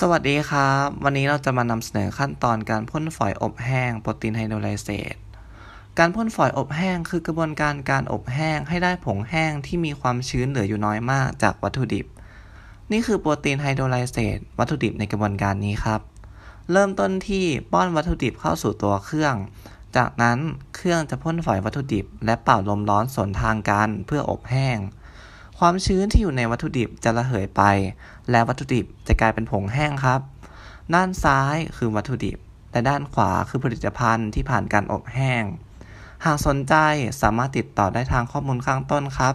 สวัสดีครับ วันนี้เราจะมานำเสนอขั้นตอนการพ่นฝอยอบแห้งโปรตีนไฮโดรไลเซตการพ่นฝอยอบแห้งคือกระบวนการการอบแห้งให้ได้ผงแห้งที่มีความชื้นเหลืออยู่น้อยมากจากวัตถุดิบ นี่คือโปรตีนไฮโดรไลเซตวัตถุดิบในกระบวนการนี้ครับ เริ่มต้นที่ป้อนวัตถุดิบเข้าสู่ตัวเครื่อง จากนั้นเครื่องจะพ่นฝอยวัตถุดิบ และเป่าลมร้อนสนทางกัน เพื่ออบแห้งความชื้นที่อยู่ในวัตถุดิบจะระเหยไป และวัตถุดิบจะกลายเป็นผงแห้งครับด้านซ้ายคือวัตถุดิบและด้านขวาคือผลิตภัณฑ์ที่ผ่านการอบแห้ง หากสนใจสามารถติดต่อได้ทางข้อมูลข้างต้นครับ